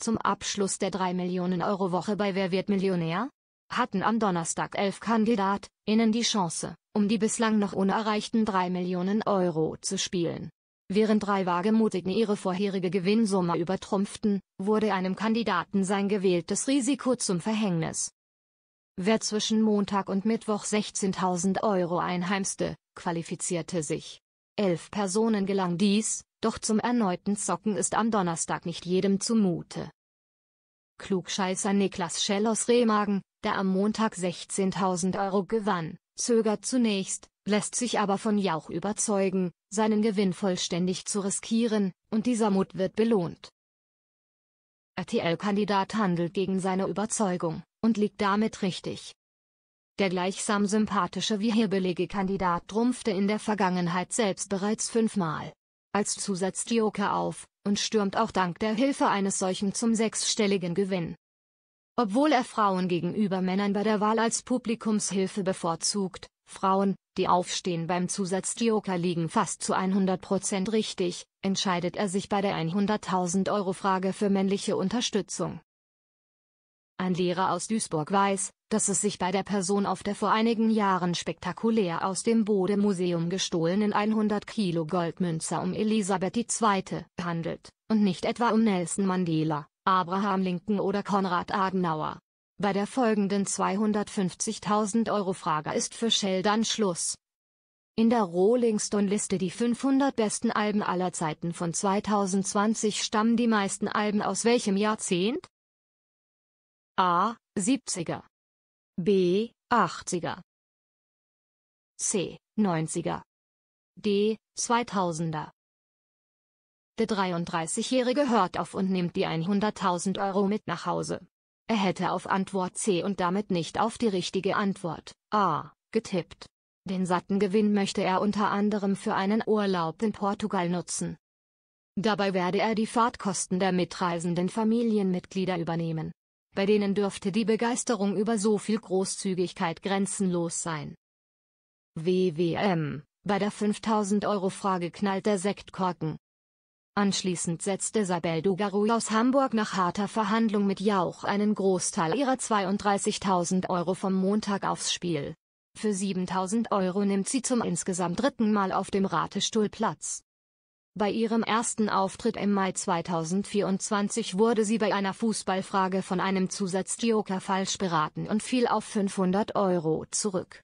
Zum Abschluss der 3 Millionen Euro Woche bei Wer wird Millionär? hatten am Donnerstag elf KandidatInnen die Chance, um die bislang noch unerreichten 3 Millionen Euro zu spielen. Während drei Wagemutigen ihre vorherige Gewinnsumme übertrumpften, wurde einem Kandidaten sein gewähltes Risiko zum Verhängnis. Wer zwischen Montag und Mittwoch 16.000 Euro einheimste, qualifizierte sich. Elf Personen gelang dies, doch zum erneuten Zocken ist am Donnerstag nicht jedem zumute. Klugscheißer Niklas Schell aus Remagen, der am Montag 16.000 Euro gewann, zögert zunächst, lässt sich aber von Jauch überzeugen, seinen Gewinn vollständig zu riskieren, und dieser Mut wird belohnt. RTL-Kandidat handelt gegen seine Überzeugung, und liegt damit richtig. Der gleichsam sympathische wie hebbelige Kandidat trumpfte in der Vergangenheit selbst bereits fünfmal als Zusatzjoker auf und stürmt auch dank der Hilfe eines solchen zum sechsstelligen Gewinn. Obwohl er Frauen gegenüber Männern bei der Wahl als Publikumshilfe bevorzugt, Frauen, die aufstehen beim Zusatzjoker liegen fast zu 100% richtig, entscheidet er sich bei der 100.000 Euro Frage für männliche Unterstützung. Ein Lehrer aus Duisburg weiß, dass es sich bei der Person auf der vor einigen Jahren spektakulär aus dem Bode-Museum gestohlenen 100 Kilo Goldmünze um Elisabeth II. handelt, und nicht etwa um Nelson Mandela, Abraham Lincoln oder Konrad Adenauer. Bei der folgenden 250.000 Euro Frage ist für Shell dann Schluss. In der Rolling Stone-Liste die 500 besten Alben aller Zeiten von 2020 stammen die meisten Alben aus welchem Jahrzehnt? A. 70er. B. 80er. C. 90er. D. 2000er. Der 33-Jährige hört auf und nimmt die 100.000 Euro mit nach Hause. Er hätte auf Antwort C und damit nicht auf die richtige Antwort A getippt. Den satten Gewinn möchte er unter anderem für einen Urlaub in Portugal nutzen. Dabei werde er die Fahrtkosten der mitreisenden Familienmitglieder übernehmen bei denen dürfte die Begeisterung über so viel Großzügigkeit grenzenlos sein. WWM, bei der 5000-Euro-Frage knallt der Sektkorken. Anschließend setzte Sabel Dugaru aus Hamburg nach harter Verhandlung mit Jauch einen Großteil ihrer 32.000 Euro vom Montag aufs Spiel. Für 7.000 Euro nimmt sie zum insgesamt dritten Mal auf dem Ratestuhl Platz. Bei ihrem ersten Auftritt im Mai 2024 wurde sie bei einer Fußballfrage von einem Zusatzjoker falsch beraten und fiel auf 500 Euro zurück.